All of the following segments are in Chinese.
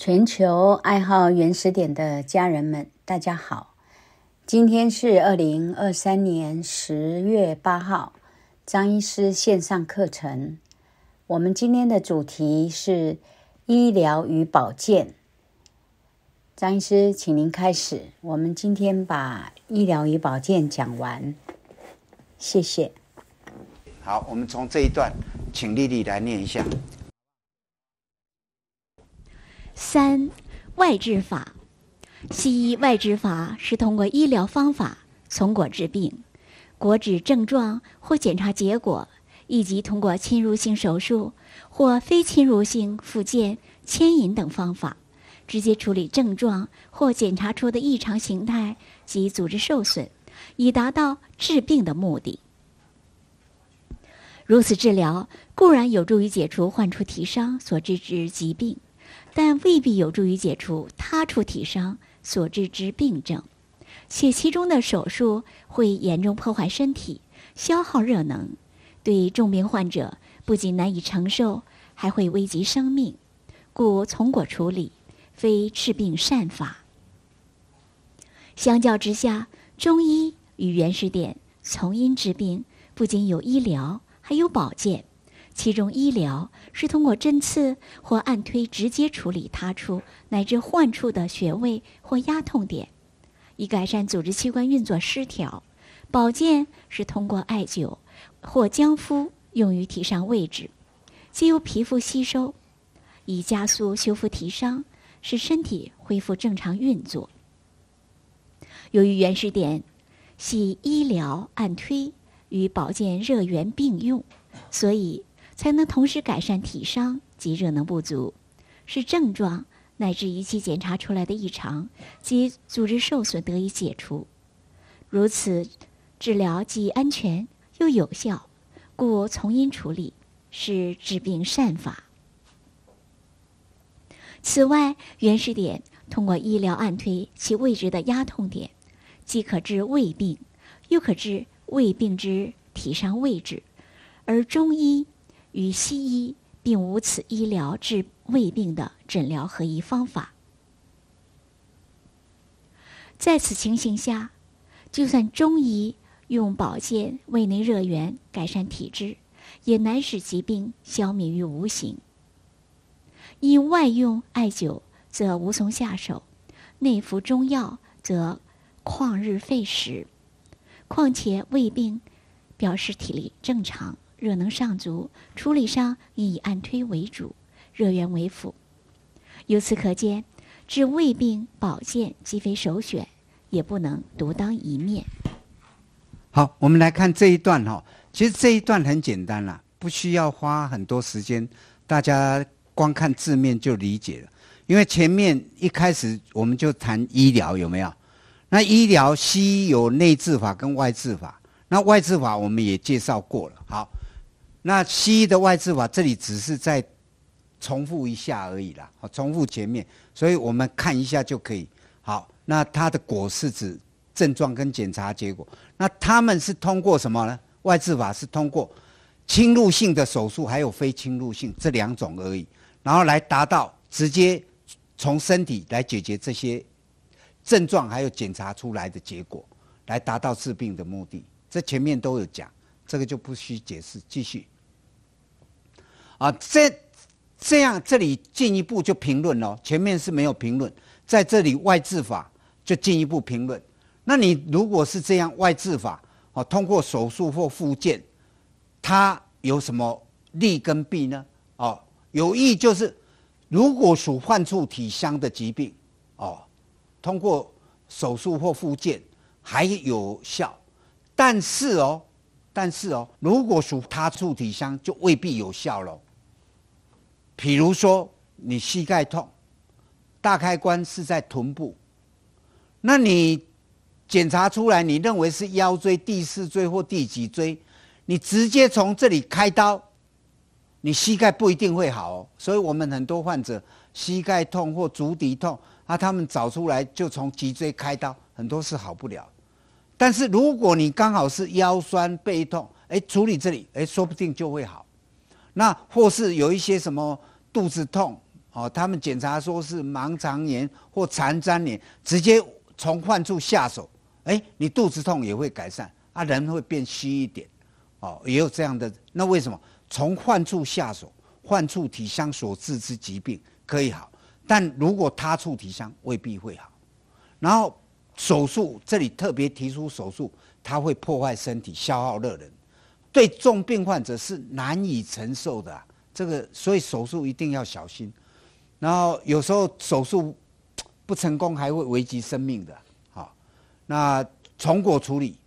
全球爱好原始点的家人们，大家好！今天是二零二三年十月八号，张医师线上课程。我们今天的主题是医疗与保健。张医师，请您开始。我们今天把医疗与保健讲完，谢谢。好，我们从这一段，请丽丽来念一下。三、外治法。西医外治法是通过医疗方法从果治病，果治症状或检查结果，以及通过侵入性手术或非侵入性复健、牵引等方法，直接处理症状或检查出的异常形态及组织受损，以达到治病的目的。如此治疗固然有助于解除患处体伤所致之疾病。但未必有助于解除他处体伤所致之病症，且其中的手术会严重破坏身体，消耗热能，对重病患者不仅难以承受，还会危及生命，故从果处理非治病善法。相较之下，中医与原始点从因治病，不仅有医疗，还有保健。其中医疗是通过针刺或按推直接处理他处乃至患处的穴位或压痛点，以改善组织器官运作失调；保健是通过艾灸或姜敷用于提上位置，经由皮肤吸收，以加速修复提伤，使身体恢复正常运作。由于原始点系医疗按推与保健热源并用，所以。才能同时改善体伤及热能不足，使症状乃至仪器检查出来的异常及组织受损得以解除。如此治疗既安全又有效，故从因处理是治病善法。此外，原始点通过医疗按推其位置的压痛点，既可治胃病，又可知胃病之体伤位置，而中医。与西医并无此医疗治胃病的诊疗合一方法。在此情形下，就算中医用保健胃内热源改善体质，也难使疾病消弭于无形。因外用艾灸则无从下手，内服中药则旷日费时，况且胃病表示体力正常。热能上足，处理上应以按推为主，热源为辅。由此可见，治胃病保健既非首选，也不能独当一面。好，我们来看这一段哈。其实这一段很简单了，不需要花很多时间，大家光看字面就理解了。因为前面一开始我们就谈医疗有没有？那医疗西医有内治法跟外治法，那外治法我们也介绍过了。好。那西医的外治法，这里只是在重复一下而已啦，好，重复前面，所以我们看一下就可以。好，那它的果是指症状跟检查结果。那他们是通过什么呢？外治法是通过侵入性的手术，还有非侵入性这两种而已，然后来达到直接从身体来解决这些症状，还有检查出来的结果，来达到治病的目的。这前面都有讲，这个就不需解释，继续。啊，这这样这里进一步就评论了，前面是没有评论，在这里外治法就进一步评论。那你如果是这样外治法哦，通过手术或复健，它有什么利跟弊呢？哦，有益就是如果属患处体相的疾病哦，通过手术或复健还有效，但是哦，但是哦，如果属他处体相就未必有效了。比如说你膝盖痛，大开关是在臀部，那你检查出来你认为是腰椎第四椎或第几椎，你直接从这里开刀，你膝盖不一定会好。哦。所以我们很多患者膝盖痛或足底痛，啊，他们找出来就从脊椎开刀，很多是好不了。但是如果你刚好是腰酸背痛，哎，处理这里，哎，说不定就会好。那或是有一些什么。肚子痛哦，他们检查说是盲肠炎或残粘连，直接从患处下手，哎，你肚子痛也会改善啊，人会变虚一点哦，也有这样的。那为什么从患处下手？患处体相所致之疾病可以好，但如果他处体相未必会好。然后手术这里特别提出手术，它会破坏身体，消耗热能，对重病患者是难以承受的。这个所以手术一定要小心，然后有时候手术不成功还会危及生命的。好，那从果处理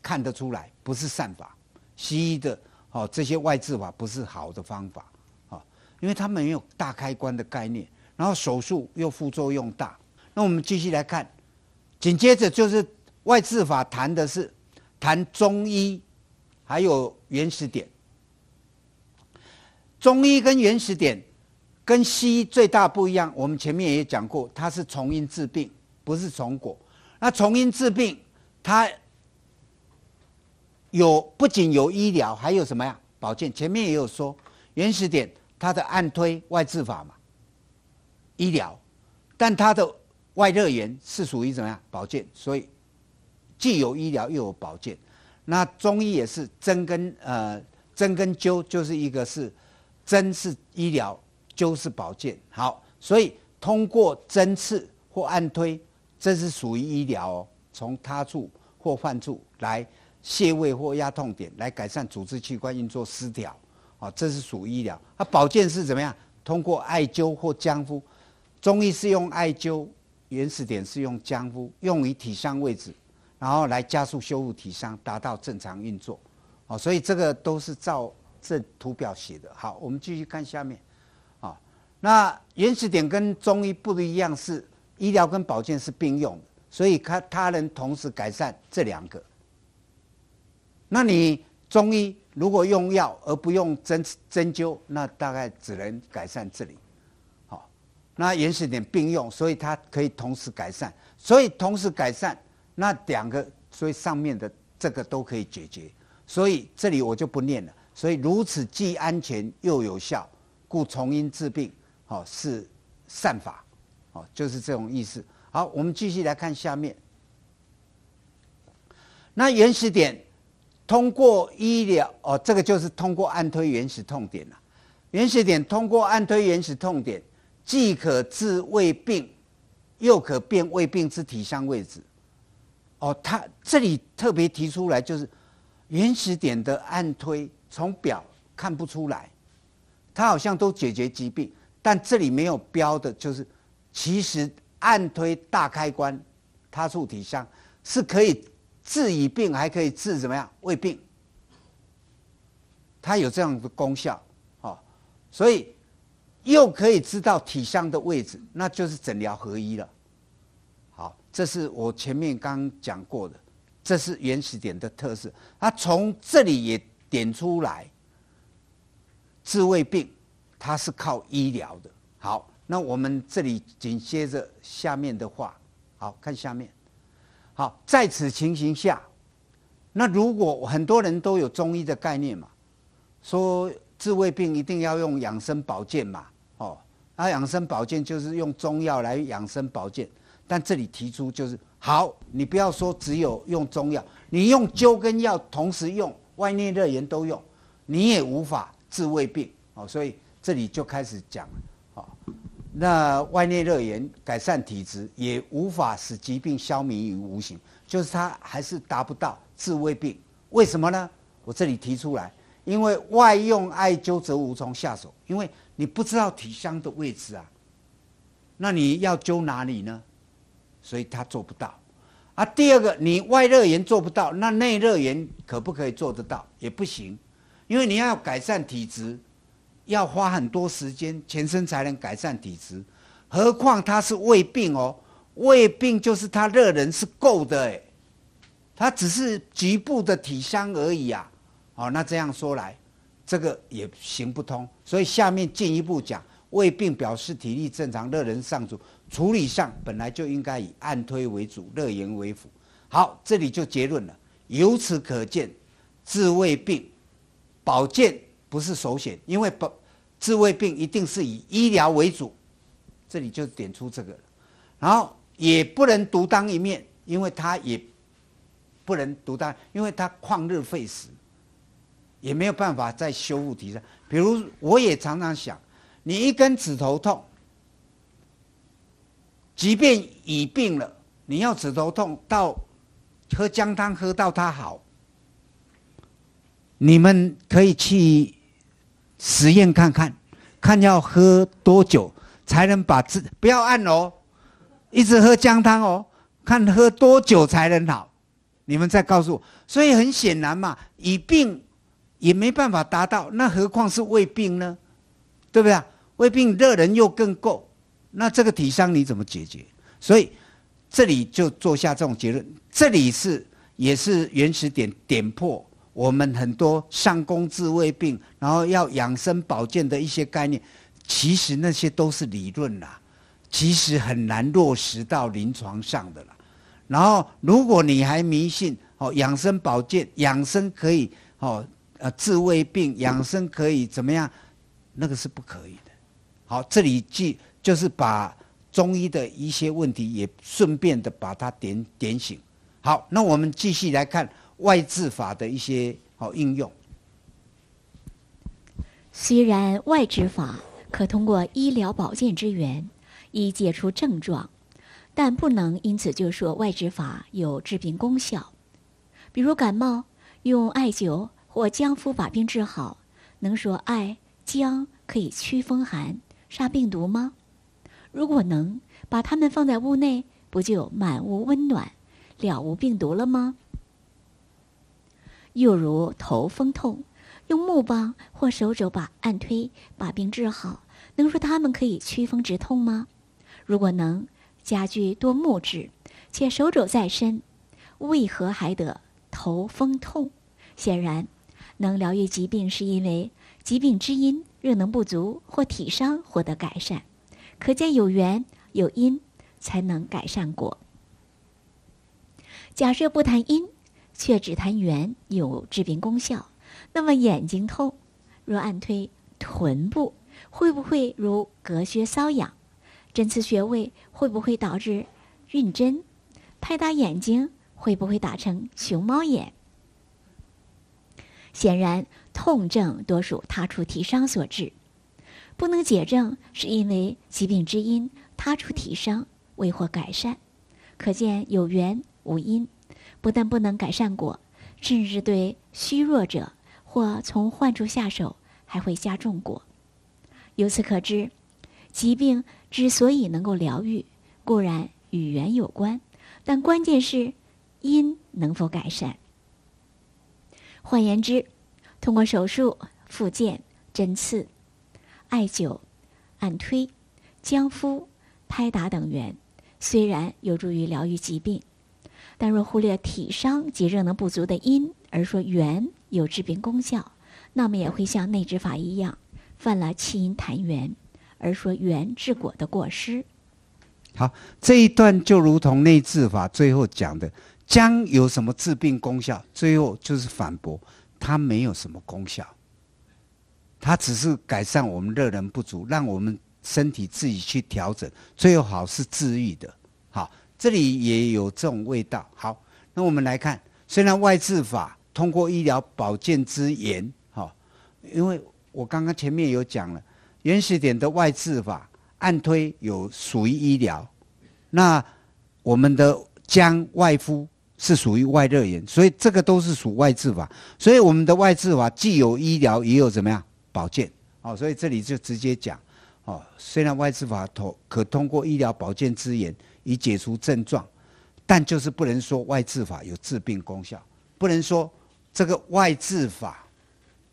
看得出来不是善法，西医的哦这些外治法不是好的方法啊，因为他们没有大开关的概念，然后手术又副作用大。那我们继续来看，紧接着就是外治法谈的是谈中医，还有原始点。中医跟原始点跟西医最大不一样，我们前面也讲过，它是从因治病，不是从果。那从因治病，它有不仅有医疗，还有什么呀？保健。前面也有说，原始点它的按推外治法嘛，医疗，但它的外热源是属于怎么样？保健，所以既有医疗又有保健。那中医也是针跟呃针跟灸，就是一个是。针刺医疗就是保健好，所以通过针刺或按推，这是属于医疗哦。从他处或患处来穴位或压痛点来改善组织器官运作失调，好，这是属于医疗。那保健是怎么样？通过艾灸或姜敷，中医是用艾灸，原始点是用姜敷，用于体伤位置，然后来加速修复体伤，达到正常运作。哦，所以这个都是照。这图表写的，好，我们继续看下面，啊，那原始点跟中医不一样，是医疗跟保健是并用的，所以他它能同时改善这两个。那你中医如果用药而不用针针灸，那大概只能改善这里，好，那原始点并用，所以它可以同时改善，所以同时改善那两个，所以上面的这个都可以解决，所以这里我就不念了。所以如此既安全又有效，故从因治病，好是善法，哦，就是这种意思。好，我们继续来看下面。那原始点通过医疗哦，这个就是通过按推原始痛点了。原始点通过按推原始痛点，即可治胃病，又可辨胃病之体相位置。哦，他这里特别提出来，就是原始点的按推。从表看不出来，它好像都解决疾病，但这里没有标的就是，其实按推大开关，它处体香是可以治乙病，还可以治怎么样胃病，它有这样的功效哦，所以又可以知道体香的位置，那就是诊疗合一了。好，这是我前面刚讲过的，这是原始点的特色。它从这里也。点出来，治胃病，它是靠医疗的。好，那我们这里紧接着下面的话，好看下面。好，在此情形下，那如果很多人都有中医的概念嘛，说治胃病一定要用养生保健嘛，哦，那养生保健就是用中药来养生保健。但这里提出就是，好，你不要说只有用中药，你用灸跟药同时用。外内热炎都用，你也无法治胃病哦，所以这里就开始讲了。哦，那外内热炎改善体质也无法使疾病消弭于无形，就是它还是达不到治胃病。为什么呢？我这里提出来，因为外用艾灸则无从下手，因为你不知道体香的位置啊，那你要灸哪里呢？所以它做不到。啊，第二个，你外热源做不到，那内热源可不可以做得到？也不行，因为你要改善体质，要花很多时间，全身才能改善体质。何况它是胃病哦，胃病就是它热人是够的哎，它只是局部的体伤而已啊。哦，那这样说来，这个也行不通。所以下面进一步讲，胃病表示体力正常，热人上足。处理上本来就应该以按推为主，热言为辅。好，这里就结论了。由此可见，治未病保健不是首选，因为保治未病一定是以医疗为主。这里就点出这个了。然后也不能独当一面，因为它也不能独当，因为它旷日费时，也没有办法再修复提升。比如我也常常想，你一根指头痛。即便已病了，你要指头痛到喝姜汤喝到它好，你们可以去实验看看，看要喝多久才能把这不要按哦，一直喝姜汤哦，看喝多久才能好，你们再告诉我。所以很显然嘛，已病也没办法达到，那何况是胃病呢？对不对啊？胃病热人又更够。那这个体伤你怎么解决？所以这里就做下这种结论，这里是也是原始点点破我们很多上工治胃病，然后要养生保健的一些概念，其实那些都是理论啦，其实很难落实到临床上的啦。然后如果你还迷信哦养生保健，养生可以哦呃治胃病，养生可以怎么样，那个是不可以的。好，这里记就是把中医的一些问题也顺便的把它点点醒。好，那我们继续来看外治法的一些好应用。虽然外治法可通过医疗保健之源以解除症状，但不能因此就说外治法有治病功效。比如感冒用艾灸或姜敷把病治好，能说艾姜可以驱风寒？杀病毒吗？如果能把它们放在屋内，不就满屋温暖，了无病毒了吗？又如头风痛，用木棒或手肘把按推，把病治好，能说它们可以驱风止痛吗？如果能，家具多木质，且手肘在身，为何还得头风痛？显然，能疗愈疾病是因为。疾病之因，热能不足或体伤获得改善，可见有缘有因才能改善果。假设不谈因，却只谈缘有治病功效，那么眼睛痛，若按推臀部，会不会如隔靴搔痒？针刺穴位会不会导致晕针？拍打眼睛会不会打成熊猫眼？显然。痛症多数他处体伤所致，不能解症，是因为疾病之因他处体伤未获改善。可见有缘无因，不但不能改善果，甚至对虚弱者或从患处下手，还会加重果。由此可知，疾病之所以能够疗愈，固然与缘有关，但关键是因能否改善。换言之，通过手术、复健、针刺、艾灸、按推、姜敷、拍打等缘，虽然有助于疗愈疾病，但若忽略体伤及热能不足的因，而说缘有治病功效，那么也会像内治法一样，犯了气因痰源，而说缘治果的过失。好，这一段就如同内治法最后讲的姜有什么治病功效，最后就是反驳。它没有什么功效，它只是改善我们热能不足，让我们身体自己去调整，最好是治愈的。好，这里也有这种味道。好，那我们来看，虽然外治法通过医疗保健之言，好，因为我刚刚前面有讲了，原始点的外治法按推有属于医疗，那我们的姜外敷。是属于外热源，所以这个都是属外治法。所以我们的外治法既有医疗，也有怎么样保健，哦，所以这里就直接讲，哦，虽然外治法通可通过医疗保健资源以解除症状，但就是不能说外治法有治病功效，不能说这个外治法，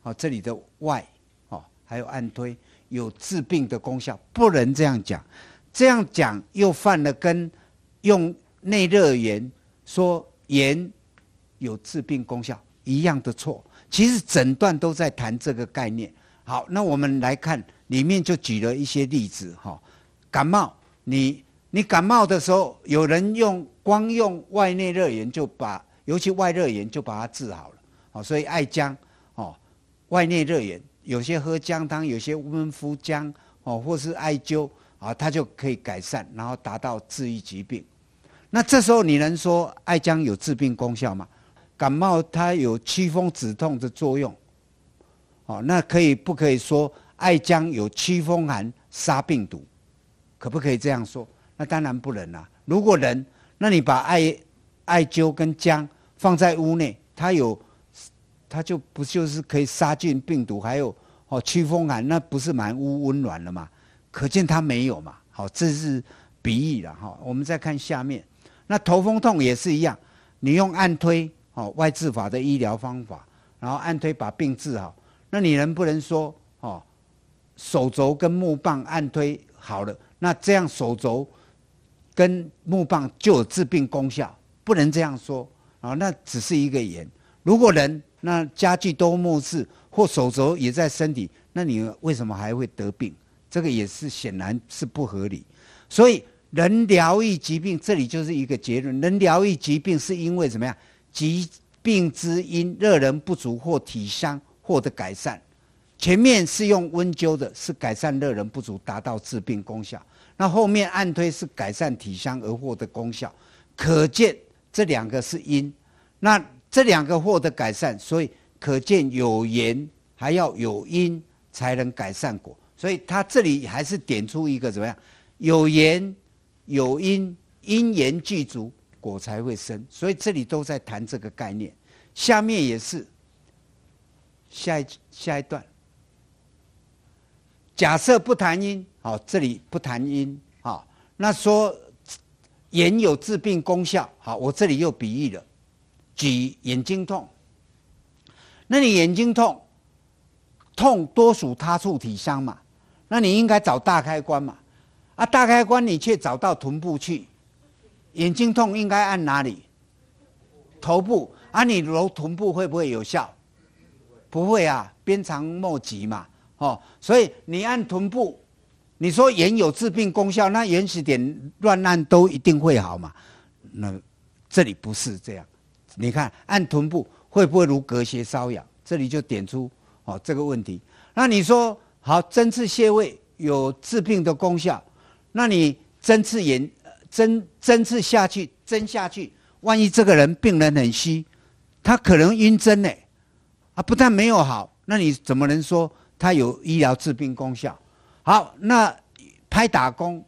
哦，这里的外，哦，还有按推有治病的功效，不能这样讲，这样讲又犯了跟用内热源说。盐有治病功效，一样的错。其实诊断都在谈这个概念。好，那我们来看里面就举了一些例子哈。感冒，你你感冒的时候，有人用光用外内热盐就把，尤其外热盐就把它治好了。好，所以艾姜哦，外内热盐，有些喝姜汤，有些温敷姜哦，或是艾灸啊，它就可以改善，然后达到治愈疾病。那这时候你能说艾姜有治病功效吗？感冒它有祛风止痛的作用，哦，那可以不可以说艾姜有祛风寒、杀病毒，可不可以这样说？那当然不能啦。如果能，那你把艾艾灸跟姜放在屋内，它有它就不就是可以杀菌病毒，还有哦祛风寒，那不是满屋温暖了吗？可见它没有嘛。好，这是鼻翼了哈。我们再看下面。那头风痛也是一样，你用按推哦外治法的医疗方法，然后按推把病治好，那你能不能说哦手肘跟木棒按推好了，那这样手肘跟木棒就有治病功效？不能这样说啊，那只是一个言。如果人那家具都木制，或手肘也在身体，那你为什么还会得病？这个也是显然是不合理，所以。人疗愈疾病，这里就是一个结论。人疗愈疾病是因为怎么样？疾病之因热人不足或体伤获得改善。前面是用温灸的，是改善热人不足，达到治病功效。那后面按推是改善体伤而获得功效。可见这两个是因，那这两个获得改善，所以可见有缘还要有因才能改善果。所以他这里还是点出一个怎么样？有缘。有因因缘具足，果才会生，所以这里都在谈这个概念。下面也是，下一下一段。假设不谈因，好，这里不谈因，好，那说言有治病功效，好，我这里又比喻了，举眼睛痛，那你眼睛痛，痛多属他处体伤嘛，那你应该找大开关嘛。啊，大开关你却找到臀部去，眼睛痛应该按哪里？头部啊，你揉臀部会不会有效？不会啊，鞭长莫及嘛，哦，所以你按臀部，你说眼有治病功效，那眼屎点乱按都一定会好嘛？那这里不是这样，你看按臀部会不会如隔靴搔痒？这里就点出哦这个问题。那你说好针刺穴位有治病的功效？那你针刺眼，针针刺下去，针下去，万一这个人病人很虚，他可能晕针呢，啊，不但没有好，那你怎么能说他有医疗治病功效？好，那拍打功，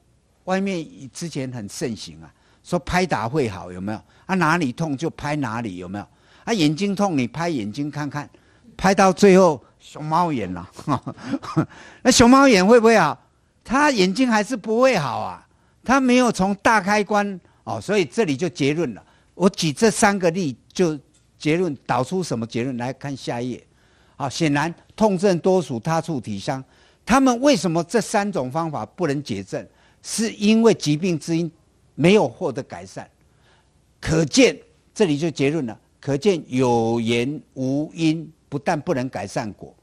外面之前很盛行啊，说拍打会好有没有？啊，哪里痛就拍哪里有没有？啊，眼睛痛你拍眼睛看看，拍到最后熊猫眼了，那熊猫眼会不会好？他眼睛还是不会好啊！他没有从大开关哦，所以这里就结论了。我举这三个例，就结论导出什么结论来看下一页。好，显然痛症多属他处体伤，他们为什么这三种方法不能解症？是因为疾病之因没有获得改善。可见这里就结论了。可见有言无因，不但不能改善果，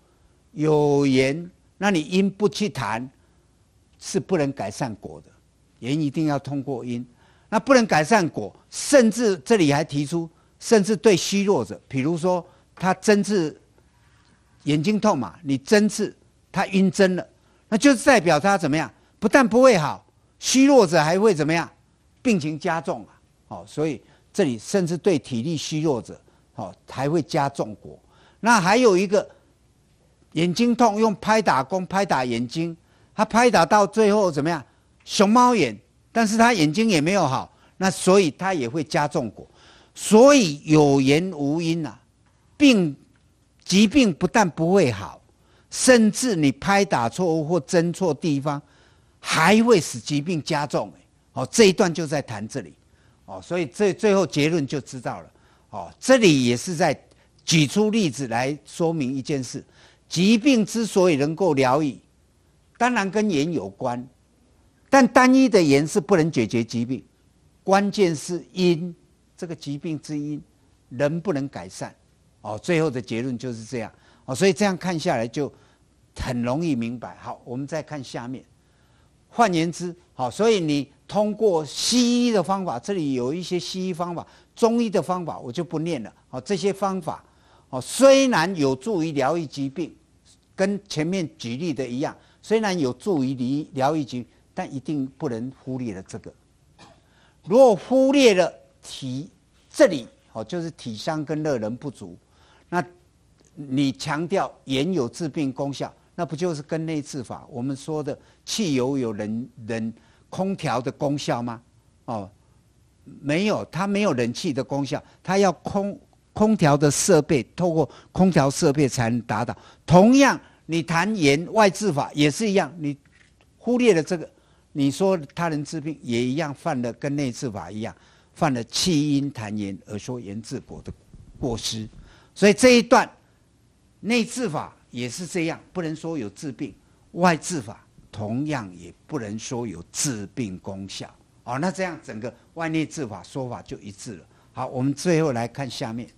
有言那你因不去谈。是不能改善果的，人一定要通过因。那不能改善果，甚至这里还提出，甚至对虚弱者，比如说他针刺眼睛痛嘛，你针刺他晕针了，那就是代表他怎么样？不但不会好，虚弱者还会怎么样？病情加重啊！哦，所以这里甚至对体力虚弱者，哦，还会加重果。那还有一个眼睛痛，用拍打功拍打眼睛。他拍打到最后怎么样？熊猫眼，但是他眼睛也没有好，那所以他也会加重果，所以有言无因呐，病疾病不但不会好，甚至你拍打错误或针错地方，还会使疾病加重。哎，哦，这一段就在谈这里，哦，所以这最后结论就知道了，哦，这里也是在举出例子来说明一件事，疾病之所以能够疗愈。当然跟盐有关，但单一的盐是不能解决疾病。关键是因，这个疾病之因能不能改善？哦，最后的结论就是这样哦。所以这样看下来就很容易明白。好，我们再看下面。换言之，好，所以你通过西医的方法，这里有一些西医方法，中医的方法我就不念了。哦，这些方法哦，虽然有助于疗愈疾病，跟前面举例的一样。虽然有助于疗疗愈，但一定不能忽略了这个。如果忽略了体这里哦，就是体香跟热能不足，那你强调盐有治病功效，那不就是跟内治法我们说的汽油有人人空调的功效吗？哦，没有，它没有人气的功效，它要空空调的设备，透过空调设备才能达到。同样。你谈言外治法也是一样，你忽略了这个，你说他人治病也一样犯了跟内治法一样犯了弃因谈言而说言治国的过失，所以这一段内治法也是这样，不能说有治病；外治法同样也不能说有治病功效。哦，那这样整个外内治法说法就一致了。好，我们最后来看下面。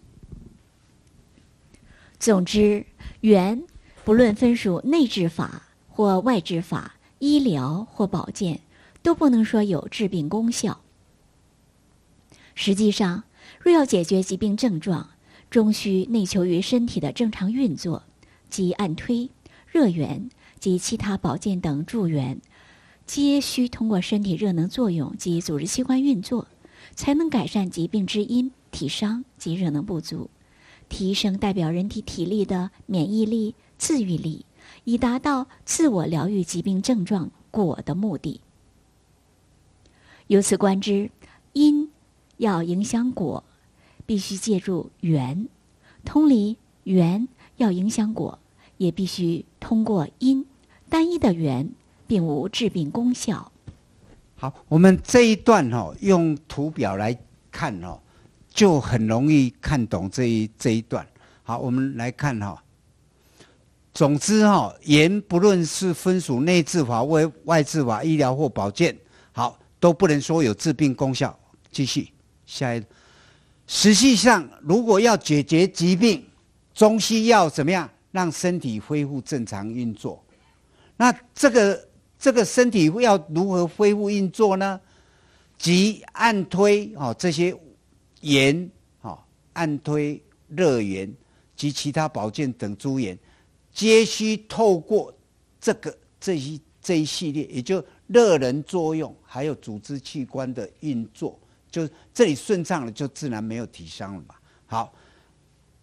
总之，原不论分属内治法或外治法，医疗或保健，都不能说有治病功效。实际上，若要解决疾病症状，终需内求于身体的正常运作，即按推、热源及其他保健等助源，皆需通过身体热能作用及组织器官运作，才能改善疾病之因、体伤及热能不足，提升代表人体体力的免疫力。自愈力，以达到自我疗愈疾病症状果的目的。由此观之，因要影响果，必须借助缘。通理，缘要影响果，也必须通过因。单一的缘并无治病功效。好，我们这一段哈，用图表来看哦，就很容易看懂这一这一段。好，我们来看哈。总之哈，盐不论是分属内治法、外外治法、医疗或保健，好都不能说有治病功效。继续，下一。实际上，如果要解决疾病，中西药怎么样让身体恢复正常运作？那这个这个身体要如何恢复运作呢？即按推哦，这些盐哦，按推热盐及其他保健等诸盐。皆需透过这个这一这一系列，也就热能作用，还有组织器官的运作，就这里顺畅了，就自然没有提升了嘛。好，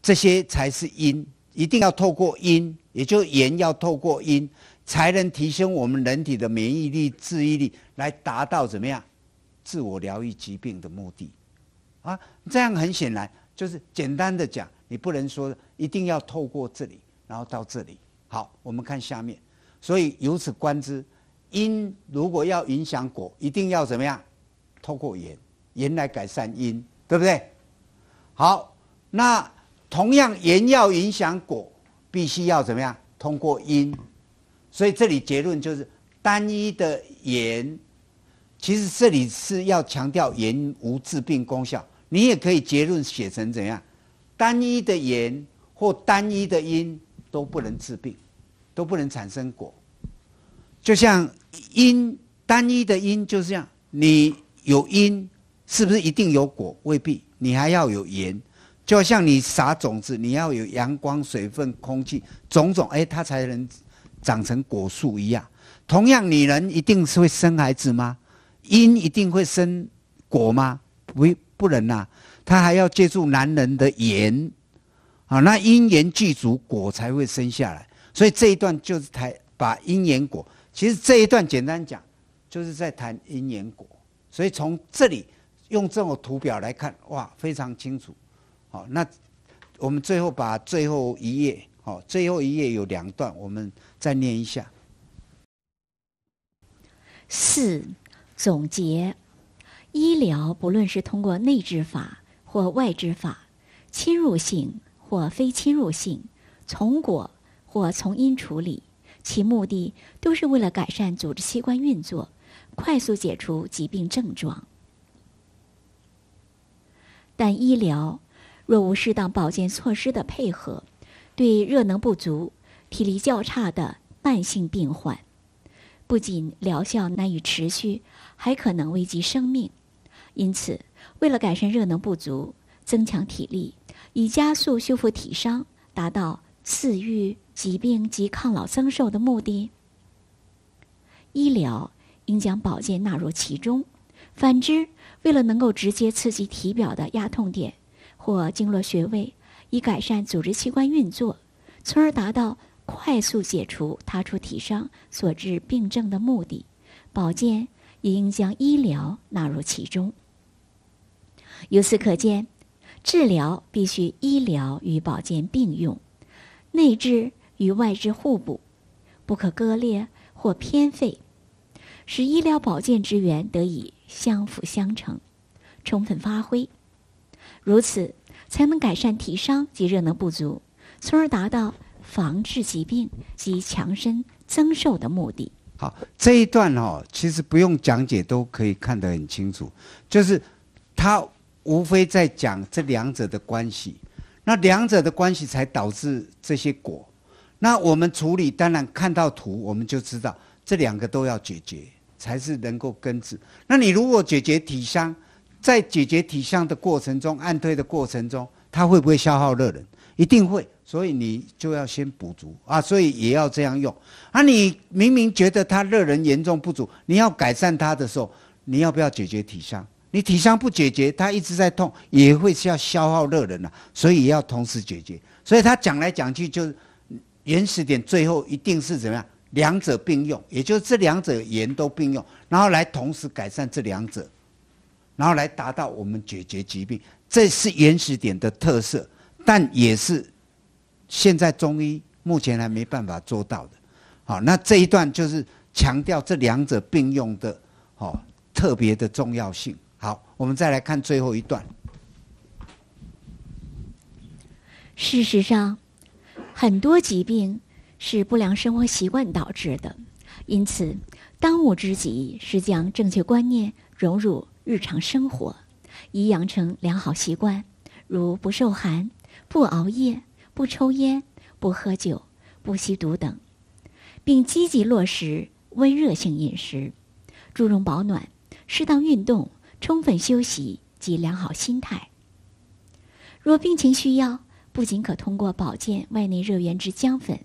这些才是因，一定要透过因，也就盐要透过因，才能提升我们人体的免疫力、治愈力，来达到怎么样自我疗愈疾病的目的啊。这样很显然，就是简单的讲，你不能说一定要透过这里。然后到这里，好，我们看下面。所以由此观之，因如果要影响果，一定要怎么样？通过盐盐来改善因，对不对？好，那同样盐要影响果，必须要怎么样？通过因。所以这里结论就是单一的盐，其实这里是要强调盐无治病功效。你也可以结论写成怎样？单一的盐或单一的因。都不能治病，都不能产生果。就像因单一的因就是这样，你有因是不是一定有果？未必，你还要有缘。就像你撒种子，你要有阳光、水分、空气，种种，哎，它才能长成果树一样。同样，女人一定是会生孩子吗？因一定会生果吗？不，不能呐，她还要借助男人的缘。啊，那因缘具足果才会生下来，所以这一段就是谈把因缘果。其实这一段简单讲，就是在谈因缘果。所以从这里用这种图表来看，哇，非常清楚。好，那我们最后把最后一页，好，最后一页有两段，我们再念一下。四总结，医疗不论是通过内治法或外治法，侵入性。或非侵入性，从果或从因处理，其目的都是为了改善组织器官运作，快速解除疾病症状。但医疗若无适当保健措施的配合，对热能不足、体力较差的慢性病患，不仅疗效难以持续，还可能危及生命。因此，为了改善热能不足、增强体力。以加速修复体伤，达到四愈疾病及抗老增寿的目的。医疗应将保健纳入其中；反之，为了能够直接刺激体表的压痛点或经络穴位，以改善组织器官运作，从而达到快速解除他处体伤所致病症的目的，保健也应将医疗纳入其中。由此可见。治疗必须医疗与保健并用，内治与外治互补，不可割裂或偏废，使医疗保健之源得以相辅相成，充分发挥，如此才能改善体伤及热能不足，从而达到防治疾病及强身增寿的目的。好，这一段哦，其实不用讲解都可以看得很清楚，就是他。无非在讲这两者的关系，那两者的关系才导致这些果。那我们处理，当然看到图我们就知道，这两个都要解决，才是能够根治。那你如果解决体相，在解决体相的过程中，按推的过程中，它会不会消耗热能？一定会，所以你就要先补足啊。所以也要这样用。啊，你明明觉得它热能严重不足，你要改善它的时候，你要不要解决体相？你体香不解决，他一直在痛，也会是要消耗热的、啊，所以也要同时解决。所以他讲来讲去，就是原始点最后一定是怎么样？两者并用，也就是这两者言都并用，然后来同时改善这两者，然后来达到我们解决疾病。这是原始点的特色，但也是现在中医目前还没办法做到的。好，那这一段就是强调这两者并用的哦，特别的重要性。好，我们再来看最后一段。事实上，很多疾病是不良生活习惯导致的，因此，当务之急是将正确观念融入日常生活，以养成良好习惯，如不受寒、不熬夜、不抽烟、不喝酒、不吸毒等，并积极落实温热性饮食，注重保暖，适当运动。充分休息及良好心态。若病情需要，不仅可通过保健外内热源之姜粉、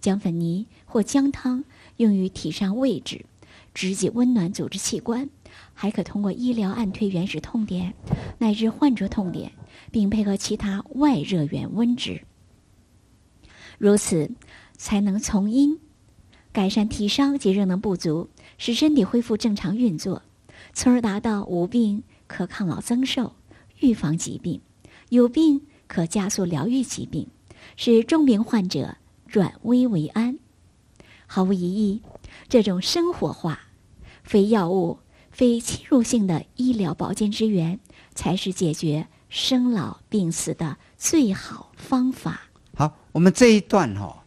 姜粉泥或姜汤用于体上位置，直接温暖组织器官，还可通过医疗按推原始痛点乃至患者痛点，并配合其他外热源温之。如此，才能从因改善体伤及热能不足，使身体恢复正常运作。从而达到无病可抗老增寿、预防疾病；有病可加速疗愈疾病，使重病患者转危为安。毫无疑义，这种生活化、非药物、非侵入性的医疗保健之源，才是解决生老病死的最好方法。好，我们这一段哈，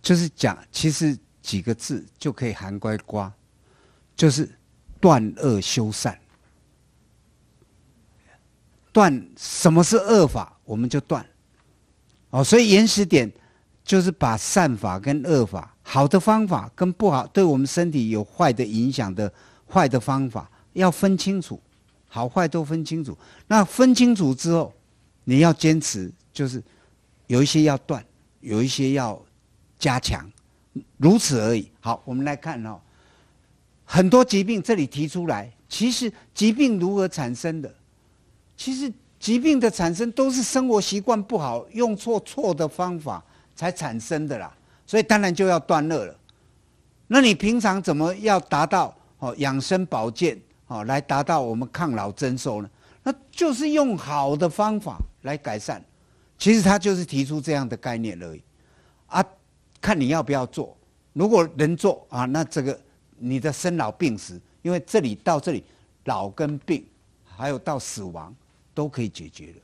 就是讲，其实几个字就可以涵盖乖，就是。断恶修善，断什么是恶法，我们就断。哦，所以延时点就是把善法跟恶法，好的方法跟不好、对我们身体有坏的影响的坏的方法，要分清楚，好坏都分清楚。那分清楚之后，你要坚持，就是有一些要断，有一些要加强，如此而已。好，我们来看哈。很多疾病这里提出来，其实疾病如何产生的？其实疾病的产生都是生活习惯不好，用错错的方法才产生的啦。所以当然就要断热了。那你平常怎么要达到哦养生保健哦来达到我们抗老增寿呢？那就是用好的方法来改善。其实他就是提出这样的概念而已啊，看你要不要做。如果能做啊，那这个。你的生老病死，因为这里到这里，老跟病，还有到死亡，都可以解决的。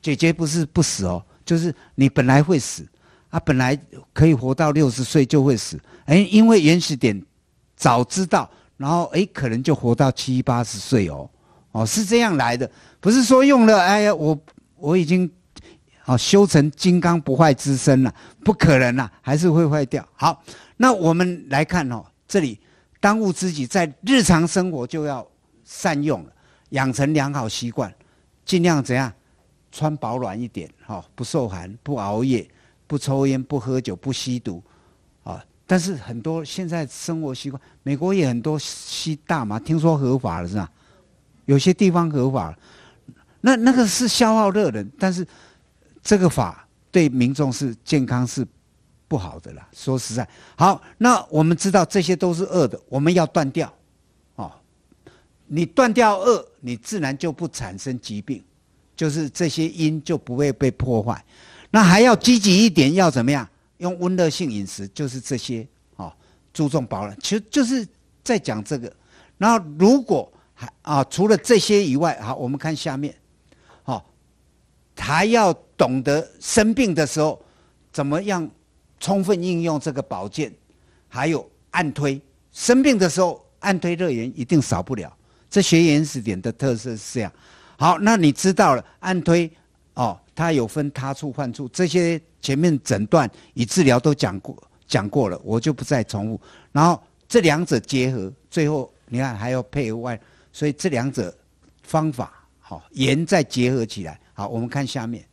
解决不是不死哦，就是你本来会死，啊，本来可以活到六十岁就会死，哎，因为原始点早知道，然后哎，可能就活到七八十岁哦，哦，是这样来的，不是说用了，哎呀，我我已经，哦，修成金刚不坏之身了，不可能啦，还是会坏掉。好，那我们来看哦，这里。当务之急，在日常生活就要善用了，养成良好习惯，尽量怎样穿保暖一点，哈，不受寒，不熬夜，不抽烟，不喝酒，不吸毒，啊！但是很多现在生活习惯，美国也很多吸大麻，听说合法了是吧？有些地方合法，那那个是消耗热的，但是这个法对民众是健康是。不好的啦，说实在，好，那我们知道这些都是恶的，我们要断掉，哦，你断掉恶，你自然就不产生疾病，就是这些因就不会被破坏。那还要积极一点，要怎么样？用温热性饮食，就是这些哦，注重保暖，其实就是在讲这个。然后如果还啊，除了这些以外，好，我们看下面，哦，还要懂得生病的时候怎么样。充分应用这个保健，还有按推，生病的时候按推热炎一定少不了。这学原始点的特色是这样。好，那你知道了按推，哦，它有分他处患处这些前面诊断与治疗都讲过讲过了，我就不再重复。然后这两者结合，最后你看还要配合外，所以这两者方法好，炎再结合起来好，我们看下面，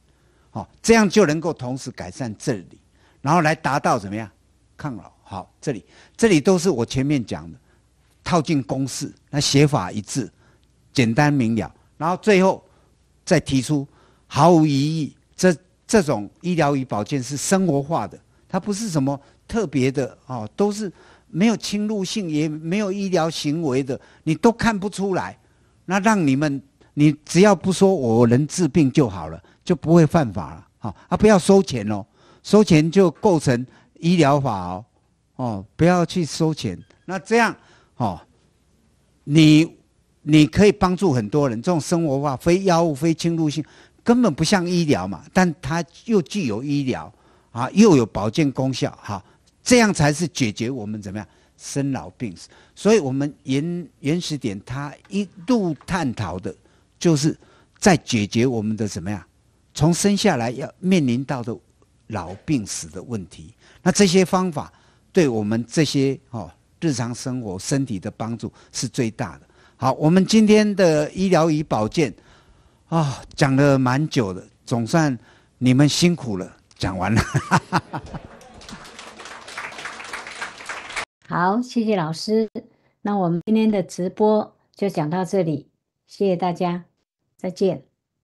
好，这样就能够同时改善这里。然后来达到怎么样抗老？好，这里这里都是我前面讲的，套进公式，那写法一致，简单明了。然后最后再提出，毫无疑义，这这种医疗与保健是生活化的，它不是什么特别的哦，都是没有侵入性，也没有医疗行为的，你都看不出来。那让你们，你只要不说我能治病就好了，就不会犯法了。好，啊不要收钱哦。收钱就构成医疗法哦，哦，不要去收钱。那这样，哦，你，你可以帮助很多人。这种生活化、非药物、非侵入性，根本不像医疗嘛，但它又具有医疗啊，又有保健功效。哈，这样才是解决我们怎么样生老病死。所以，我们原原始点它一路探讨的，就是在解决我们的怎么样，从生下来要面临到的。老病死的问题，那这些方法对我们这些哦日常生活身体的帮助是最大的。好，我们今天的医疗与保健啊讲了蛮久的，总算你们辛苦了，讲完了。好，谢谢老师。那我们今天的直播就讲到这里，谢谢大家，再见。